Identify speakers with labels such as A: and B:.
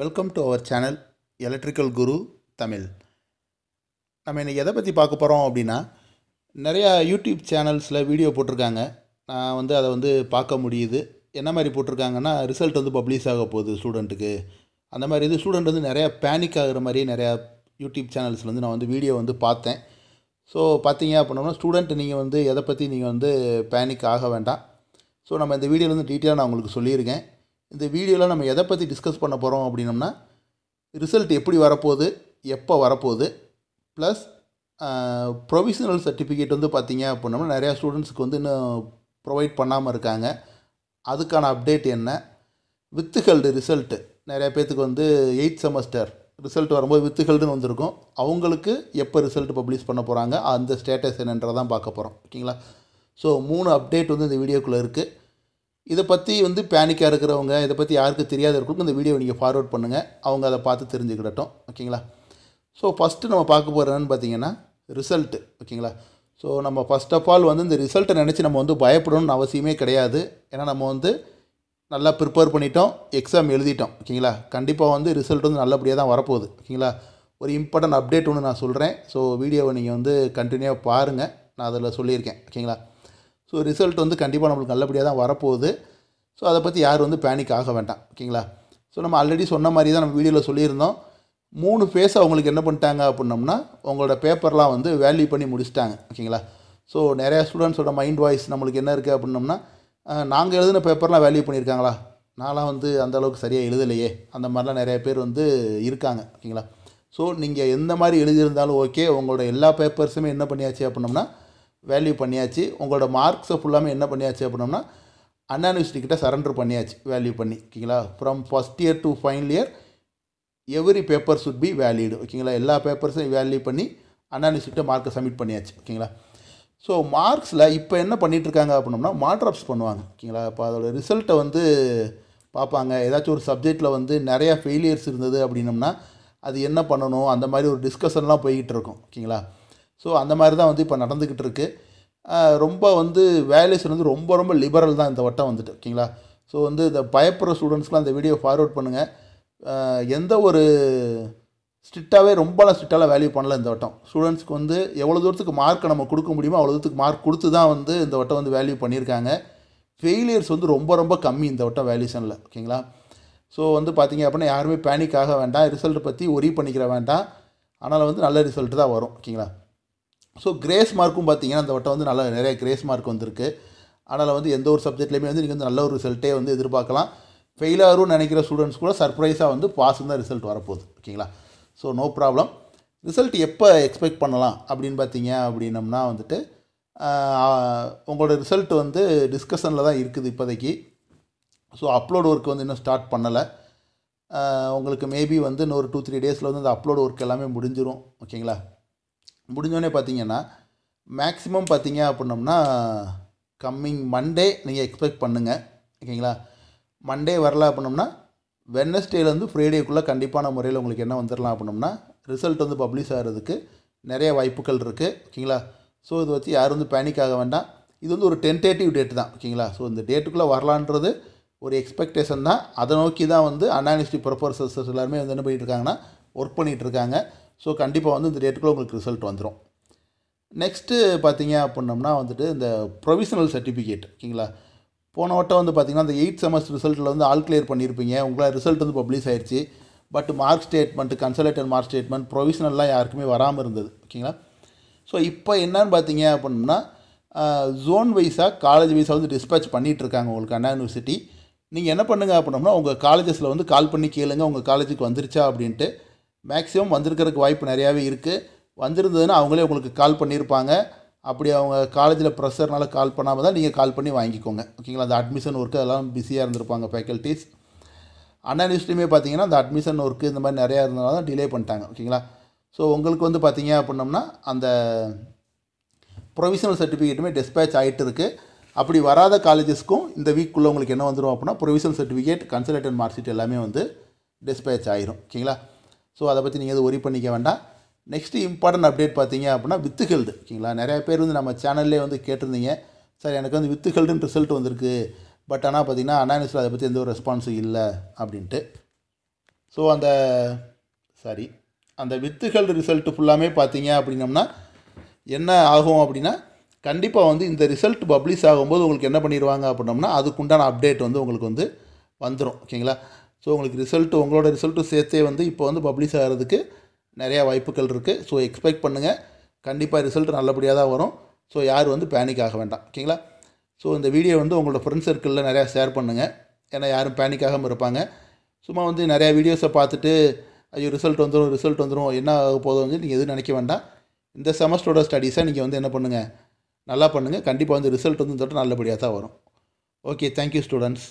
A: welcome to our channel electrical Guru Tamil நம்ம இன்றைக்கி எதை பற்றி பார்க்க போகிறோம் அப்படின்னா நிறையா யூடியூப் சேனல்ஸில் வீடியோ போட்டிருக்காங்க நான் வந்து அதை வந்து பார்க்க முடியுது என்ன மாதிரி போட்டிருக்காங்கன்னா ரிசல்ட் வந்து பப்ளிஷ் ஆக போகுது ஸ்டூடெண்ட்டுக்கு அந்த மாதிரி இது ஸ்டூடெண்ட் வந்து நிறையா பேனிக் ஆகிற மாதிரி நிறையா யூடியூப் சேனல்ஸில் வந்து நான் வந்து வீடியோ வந்து பார்த்தேன் ஸோ பார்த்தீங்க அப்படின்னா ஸ்டூடெண்ட் நீங்கள் வந்து எதை பற்றி நீங்கள் வந்து பேனிக் ஆக வேண்டாம் ஸோ நம்ம இந்த வீடியோவில் வந்து டீட்டெயிலாக நான் உங்களுக்கு சொல்லியிருக்கேன் இந்த வீடியோவில் நம்ம எதை பற்றி டிஸ்கஸ் பண்ண போகிறோம் அப்படின்னம்னா ரிசல்ட் எப்படி வரப்போகுது எப்போ வரப்போகுது ப்ளஸ் ப்ரொவிஷனல் சர்டிஃபிகேட் வந்து பார்த்திங்க அப்படின்னோம்னா நிறையா ஸ்டூடெண்ட்ஸுக்கு வந்து இன்னும் ப்ரொவைட் பண்ணாமல் இருக்காங்க அதுக்கான அப்டேட் என்ன வித்துஹெல்டு ரிசல்ட்டு நிறையா பேர்த்துக்கு வந்து எயித் செமஸ்டர் ரிசல்ட் வரும்போது வித்துஹெல்டுன்னு வந்திருக்கும் அவங்களுக்கு எப்போ ரிசல்ட் பப்ளிஷ் பண்ண போகிறாங்க அந்த ஸ்டேட்டஸ் என்னன்றதான் பார்க்க போகிறோம் ஓகேங்களா ஸோ மூணு அப்டேட் வந்து இந்த வீடியோக்குள்ளே இருக்குது இதை பற்றி வந்து பேனிக்காக இருக்கிறவங்க இதை பற்றி யாருக்கும் தெரியாத இருக்கிறவங்க இந்த வீடியோ நீங்கள் ஃபார்வர்ட் பண்ணுங்கள் அவங்க அதை பார்த்து தெரிஞ்சுக்கிடட்டும் ஓகேங்களா ஸோ ஃபஸ்ட்டு நம்ம பார்க்க போகிறேன்னு பார்த்தீங்கன்னா ரிசல்ட்டு ஓகேங்களா ஸோ நம்ம ஃபஸ்ட் ஆஃப் ஆல் வந்து இந்த ரிசல்ட்டை நினச்சி நம்ம வந்து பயப்படணும்னு அவசியமே கிடையாது ஏன்னா நம்ம வந்து நல்லா ப்ரிப்பேர் பண்ணிட்டோம் எக்ஸாம் எழுதிட்டோம் ஓகேங்களா கண்டிப்பாக வந்து ரிசல்ட் வந்து நல்லபடியாக தான் வரப்போகுது ஓகேங்களா ஒரு இம்பார்ட்டன்ட் அப்டேட் ஒன்று நான் சொல்கிறேன் ஸோ வீடியோவை நீங்கள் வந்து கண்டினியூவாக பாருங்கள் நான் அதில் சொல்லியிருக்கேன் ஓகேங்களா ஸோ ரிசல்ட் வந்து கண்டிப்பாக நம்மளுக்கு நல்லபடியாக தான் வரப்போகுது ஸோ அதை பற்றி யாரும் வந்து பேனிக் ஆக வேண்டாம் ஓகேங்களா ஸோ நம்ம ஆல்ரெடி சொன்ன மாதிரி தான் நம்ம வீடியோவில் சொல்லியிருந்தோம் மூணு ஃபேஸ் அவங்களுக்கு என்ன பண்ணிட்டாங்க அப்படின்னம்னா உங்களோட பேப்பர்லாம் வந்து வேல்யூ பண்ணி முடிச்சிட்டாங்க ஓகேங்களா ஸோ நிறையா ஸ்டூடெண்ட்ஸோட மைண்ட் வாய்ஸ் நம்மளுக்கு என்ன இருக்குது அப்படின்னம்னா நாங்கள் எழுதின பேப்பர்லாம் வேல்யூ பண்ணியிருக்காங்களா நான்லாம் வந்து அந்த அளவுக்கு சரியாக எழுதலையே அந்த மாதிரிலாம் நிறைய பேர் வந்து இருக்காங்க ஓகேங்களா ஸோ நீங்கள் எந்த மாதிரி எழுதியிருந்தாலும் ஓகே உங்களோட எல்லா பேப்பர்ஸுமே என்ன பண்ணியாச்சு அப்படின்னம்னா வேல்யூ பண்ணியாச்சு உங்களோட மார்க்ஸை ஃபுல்லாமே என்ன பண்ணியாச்சு அப்படின்னோம்னா அண்ணா கிட்ட சரண்டர் பண்ணியாச்சு வேல்யூ பண்ணி ஓகேங்களா from first year to final year every paper should be valued ஓகேங்களா எல்லா பேப்பர்ஸையும் வேல்யூ பண்ணி அண்ணா மார்க்கை சப்மிட் பண்ணியாச்சு ஓகேங்களா ஸோ மார்க்ஸில் இப்போ என்ன பண்ணிகிட்ருக்காங்க அப்படின்னோம்னா மாட்ராப்ஸ் பண்ணுவாங்க ஓகேங்களா இப்போ அதோட ரிசல்ட்டை வந்து பார்ப்பாங்க ஏதாச்சும் ஒரு சப்ஜெக்டில் வந்து நிறையா ஃபெயிலியர்ஸ் இருந்தது அப்படின்னம்னா அது என்ன பண்ணணும் அந்த மாதிரி ஒரு டிஸ்கஷன்லாம் போய்கிட்டு இருக்கும் ஓகேங்களா ஸோ அந்த மாதிரி தான் வந்து இப்போ நடந்துக்கிட்டு இருக்குது ரொம்ப வந்து வேல்யூஷன் வந்து ரொம்ப ரொம்ப லிபரல் தான் இந்த வட்டம் வந்துட்டு ஓகேங்களா ஸோ வந்து இந்த பயப்படுற ஸ்டூடெண்ட்ஸ்லாம் அந்த வீடியோ ஃபார்வேர்ட் பண்ணுங்கள் எந்த ஒரு ஸ்ட்ரிக்டாகவே ரொம்பலாம் ஸ்ட்ரிக்டாக வேல்யூ பண்ணல இந்த வட்டம் ஸ்டூடெண்ட்ஸ்க்கு வந்து எவ்வளோ தூரத்துக்கு மார்க்கை நம்ம கொடுக்க முடியுமோ அவ்வளோ தூரத்துக்கு மார்க் கொடுத்து தான் வந்து இந்த வட்டம் வந்து வேல்யூ பண்ணியிருக்காங்க ஃபெயிலியர்ஸ் வந்து ரொம்ப ரொம்ப கம்மி இந்த வட்டம் வேல்யூஷனில் ஓகேங்களா ஸோ வந்து பார்த்திங்க அப்படின்னா யாருமே பேனிக் ஆக வேண்டாம் ரிசல்ட்டை பற்றி ஒரி பண்ணிக்கிற வேண்டாம் ஆனால் வந்து நல்ல ரிசல்ட் தான் வரும் ஓகேங்களா ஸோ கிரேஸ் மார்க்கும் பார்த்தீங்கன்னா அந்த வட்டம் வந்து நல்லா நிறைய கிரேஸ் மார்க் வந்திருக்கு அதனால் வந்து எந்த ஒரு சப்ஜெக்ட்லேயுமே வந்து நீங்கள் வந்து நல்ல ஒரு ரிசல்ட்டே வந்து எதிர்பார்க்கலாம் ஃபெயிலாகும் நினைக்கிற ஸ்டூடெண்ட்ஸ் கூட சர்ப்ரைஸாக வந்து பாஸ் தான் ரிசல்ட் வரப்போகுது ஓகேங்களா ஸோ நோ ப்ராப்ளம் ரிசல்ட் எப்போ எக்ஸ்பெக்ட் பண்ணலாம் அப்படின்னு பார்த்தீங்க அப்படின்னம்னா வந்துட்டு உங்களோட ரிசல்ட் வந்து டிஸ்கஷனில் தான் இருக்குது இப்போதைக்கு ஸோ அப்லோட் ஒர்க் வந்து இன்னும் ஸ்டார்ட் பண்ணலை உங்களுக்கு மேபி வந்து இன்னொரு டூ த்ரீ டேஸில் வந்து அந்த அப்லோட் ஒர்க் எல்லாமே முடிஞ்சிடும் ஓகேங்களா முடிஞ்சோடனே பார்த்தீங்கன்னா மேக்ஸிமம் பார்த்தீங்க அப்படின்னம்னா கம்மிங் மண்டே நீங்கள் எக்ஸ்பெக்ட் பண்ணுங்கள் ஓகேங்களா மண்டே வரல அப்படின்னம்னா வென்னஸ்டேலேருந்து ஃப்ரைடேக்குள்ளே கண்டிப்பான முறையில் உங்களுக்கு என்ன வந்துடலாம் அப்படின்னம்னா ரிசல்ட் வந்து பப்ளிஷ் ஆகிறதுக்கு நிறைய வாய்ப்புகள் இருக்குது ஓகேங்களா ஸோ இதை வச்சு யாரும் வந்து பேனிக் ஆக வேண்டாம் இது வந்து ஒரு டென்டேட்டிவ் டேட் தான் ஓகேங்களா ஸோ இந்த டேட்டுக்குள்ளே வரலான்றது ஒரு எக்ஸ்பெக்டேஷன் தான் அதை நோக்கி தான் வந்து அனாலிஸ்டிக் ப்ரொஃபர்சர்ஸ் எல்லாருமே வந்து என்ன இருக்காங்கன்னா ஒர்க் இருக்காங்க ஸோ கண்டிப்பாக வந்து இந்த டேட்டுக்குள்ளே உங்களுக்கு ரிசல்ட் வந்துடும் நெக்ஸ்ட்டு பார்த்தீங்க அப்படின்னம்னா வந்துட்டு இந்த ப்ரொவிஷனல் சர்டிஃபிகேட் ஓகேங்களா போன வட்டம் வந்து பார்த்திங்கன்னா அந்த எயிட் செமஸ்டர் ரிசல்ட்டில் வந்து ஆல் கிளியர் பண்ணியிருப்பீங்க உங்களால் ரிசல்ட் வந்து பப்ளிஷ் ஆயிடுச்சு but mark statement consolidated mark statement ப்ரொவிஷனல்லாம் யாருக்குமே வராமல் இருந்தது ஓகேங்களா ஸோ இப்போ என்னன்னு பார்த்தீங்க அப்படின்னா ஜோன் வைஸாக காலேஜ் வைஸாக வந்து டிஸ்பேச் பண்ணிகிட்ருக்காங்க உங்களுக்கு அண்ணா யூனிவர்சிட்டி நீங்கள் என்ன பண்ணுங்கள் அப்படின்னம்னா உங்கள் காலேஜஸில் வந்து கால் பண்ணி கேளுங்க உங்கள் காலேஜுக்கு வந்துருச்சா அப்படின்ட்டு மேக்ஸிமம் வந்திருக்கிறதுக்கு வாய்ப்பு நிறையாவே இருக்குது வந்திருந்ததுன்னா அவங்களே உங்களுக்கு கால் பண்ணியிருப்பாங்க அப்படி அவங்க காலேஜில் ப்ரெஷர்னால கால் பண்ணாமல் தான் நீங்கள் கால் பண்ணி வாங்கிக்கோங்க ஓகேங்களா அந்த அட்மிஷன் ஒர்க்கு அதெல்லாம் பிஸியாக இருந்திருப்பாங்க ஃபேக்கல்ட்டிஸ் அண்ணா யூனிவர்சிட்டியுமே பார்த்தீங்கன்னா அந்த அட்மிஷன் ஒர்க்கு இந்த மாதிரி நிறையா இருந்தனால தான் டிலே பண்ணிட்டாங்க ஓகேங்களா ஸோ உங்களுக்கு வந்து பார்த்தீங்க அப்படின்னோம்னா அந்த ப்ரொவிஷனல் சர்டிஃபிகேட்டுமே டிஸ்பேச் ஆகிட்டு இருக்குது அப்படி வராத காலேஜஸ்க்கும் இந்த வீக்குள்ளே உங்களுக்கு என்ன வந்துடும் அப்படின்னா provisional certificate consultant mark sheet எல்லாமே வந்து டிஸ்பேச் ஆகிரும் ஓகேங்களா ஸோ அதை பற்றி நீங்கள் எதுவும் ஒரி பண்ணிக்க வேண்டாம் நெக்ஸ்ட்டு இம்பார்ட்டன்ட் அப்டேட் பார்த்தீங்க அப்படின்னா வித்து ஹெல்த் ஓகேங்களா நிறையா பேர் வந்து நம்ம சேனல்லே வந்து கேட்டிருந்தீங்க சார் எனக்கு வந்து வித்து ஹெல்டுன்னு ரிசல்ட் வந்திருக்கு பட் ஆனால் பார்த்தீங்கன்னா அனானிஸில் அதை பற்றி எந்த ஒரு ரெஸ்பான்ஸும் இல்லை அப்படின்ட்டு ஸோ அந்த சாரி அந்த வித்து ஹெல்டு ரிசல்ட்டு ஃபுல்லாமே பார்த்தீங்க அப்படின்னோம்னா என்ன ஆகும் அப்படின்னா கண்டிப்பாக வந்து இந்த ரிசல்ட் பப்ளிஷ் ஆகும்போது உங்களுக்கு என்ன பண்ணிடுவாங்க அப்படின்னோம்னா அதுக்குண்டான அப்டேட் வந்து உங்களுக்கு வந்து வந்துடும் ஓகேங்களா ஸோ உங்களுக்கு ரிசல்ட்டு உங்களோட ரிசல்ட்டும் சேர்த்தே வந்து இப்போ வந்து பப்ளிஷ் ஆகிறதுக்கு நிறையா வாய்ப்புகள் இருக்குது ஸோ எக்ஸ்பெக்ட் பண்ணுங்கள் கண்டிப்பாக ரிசல்ட் நல்லபடியாக தான் வரும் ஸோ யார் வந்து பேனிக் ஆக வேண்டாம் ஓகேங்களா ஸோ இந்த வீடியோ வந்து உங்களோட ஃப்ரெண்ட்ஸ் சர்க்கிளில் நிறையா ஷேர் பண்ணுங்கள் ஏன்னா யாரும் பேனிக்காகவும் இருப்பாங்க சும்மா வந்து நிறையா வீடியோஸை பார்த்துட்டு ஐயோ ரிசல்ட் வந்துடும் ரிசல்ட் வந்துடும் என்ன ஆக போதும் வந்து நீங்கள் எதுவும் நினைக்க வேண்டாம் இந்த செமஸ்டரோட ஸ்டடீஸாக நீங்கள் வந்து என்ன பண்ணுங்கள் நல்லா பண்ணுங்கள் கண்டிப்பாக வந்து ரிசல்ட் வந்து தொட்டு நல்லபடியாக தான் வரும் ஓகே தேங்க்யூ ஸ்டூடெண்ட்ஸ்